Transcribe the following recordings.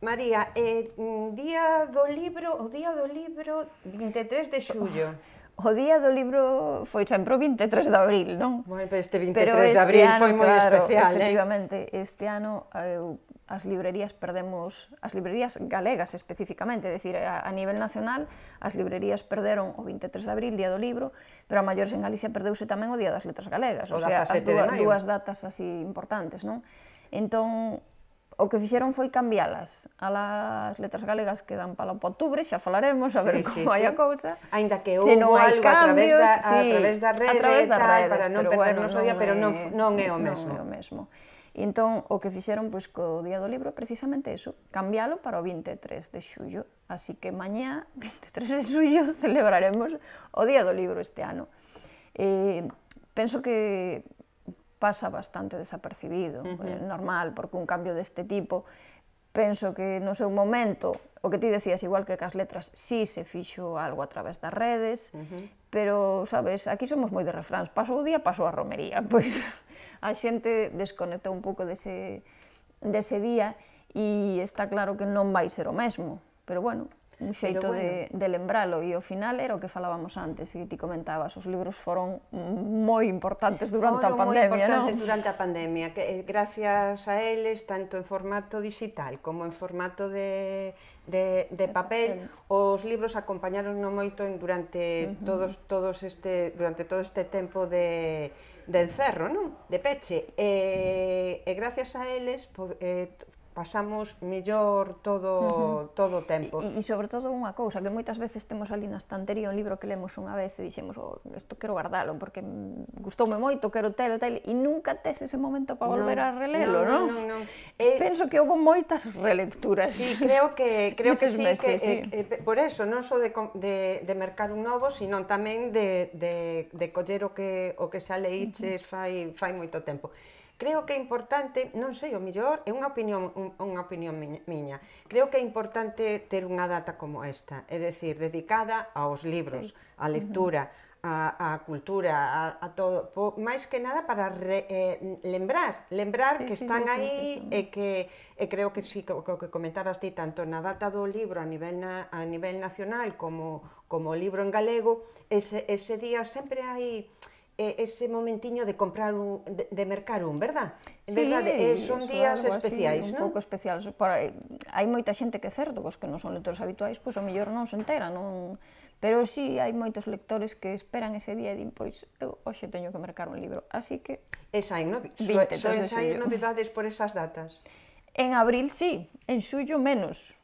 María, eh, mm, día do libro, o día do libro 23 de xullo. O día do libro foi sempre o 23 de abril, non? Bueno, pero este 23 pero este de abril ano, foi moi claro, especial, efectivamente, eh? efectivamente, este ano eu, eh, as librerías perdemos, as librerías galegas especificamente, é dicir, a, a nivel nacional, as librerías perderon o 23 de abril, día do libro, pero a maiores en Galicia perdeuse tamén o día das letras galegas, o, o sea, as dúas, dúas datas así importantes, non? Entón, o que fixeron foi cambialas as letras galegas que dan para o outubro, xa falaremos a ver sí, como sí, vai sí. a cousa. Ainda que houve algo cambios, a través da sí, a través da rede, a través da tal, redes, para non perdernos bueno, o día, pero non non é o mesmo. Non é o mesmo. E entón o que fixeron pois co Día do Libro precisamente iso, cambialo para o 23 de xullo. Así que mañá, 23 de xullo, celebraremos o Día do Libro este ano. Eh, penso que pasa bastante desapercibido, uh eh, -huh. normal, porque un cambio deste tipo penso que no seu momento, o que ti decías, igual que cas letras, si sí se fixo algo a través das redes, uh -huh. pero, sabes, aquí somos moi de refráns, pasou o día, pasou a romería, pois a xente desconectou un pouco dese, dese día e está claro que non vai ser o mesmo, pero bueno, un xeito bueno. de, de lembralo e ao final era o que falábamos antes e ti comentabas, os libros foron moi importantes durante foron a pandemia, moi importantes ¿no? durante a pandemia, que eh, gracias a eles, tanto en formato digital como en formato de, de, de papel, os libros acompañaron non moito en, durante uh -huh. todos todos este durante todo este tempo de de encerro, non? De peche. E, e gracias a eles po, eh, pasamos mellor todo, uh -huh. todo o tempo. E, sobre todo unha cousa, que moitas veces temos ali na estantería un libro que lemos unha vez e dixemos, oh, isto quero guardalo porque gustoume moito, quero telo, tal e nunca tes ese momento para volver no, a relelo, non? No, no, no. Eh, Penso que houve moitas relecturas. Sí, creo que, creo que sí, que, sí. Eh, eh, por eso, non só so de, de, de mercar un novo, sino tamén de, de, de coller o que, o que xa leiches uh -huh. fai, fai moito tempo. Creo que é importante, non sei, o mellor é unha opinión unha opinión miña. Creo que é importante ter unha data como esta, é dicir, dedicada aos libros, á sí. lectura, a, a cultura, a, a todo, po, máis que nada para re, eh, lembrar, lembrar sí, que están sí, aí sí, e que e creo que sí, o que, que comentabas ti, tanto na data do libro a nivel, na, a nivel nacional como, como o libro en galego, ese, ese día sempre hai... Hai ese momentiño de comprar un, de, de mercar un, verdad? Sí, verdade, eh, son días especiais, así, non? Un pouco especiais. aí hai moita xente que certo, pois que non son lectores habituais, pois o mellor non se entera, non... Pero sí hai moitos lectores que esperan ese día e din, pois, eu hoxe teño que mercar un libro, así que... E saen, novi... so, so, novidades por esas datas? En abril sí, en xullo menos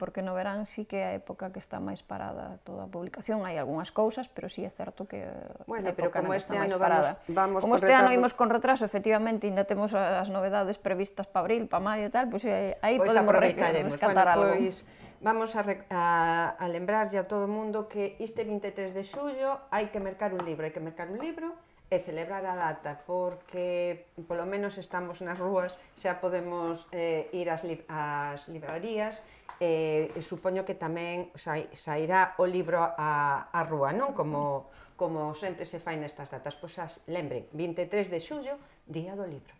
porque no verán sí que é a época que está máis parada toda a publicación. Hai algunhas cousas, pero sí é certo que bueno, a época pero como este ano vamos, vamos como este ano imos con retraso, efectivamente, ainda temos as novedades previstas para abril, para maio e tal, pois pues, eh, aí pues pois podemos rescatar bueno, algo. Pois, vamos a, re, a, a lembrarlle a todo o mundo que este 23 de xullo hai que mercar un libro, hai que mercar un libro e celebrar a data, porque polo menos estamos nas rúas, xa podemos eh, ir ás, li, ás librarías eh, supoño que tamén sairá o libro a, a rúa, non? Como, como sempre se fai nestas datas. Pois as, lembren, 23 de xullo, Día do Libro.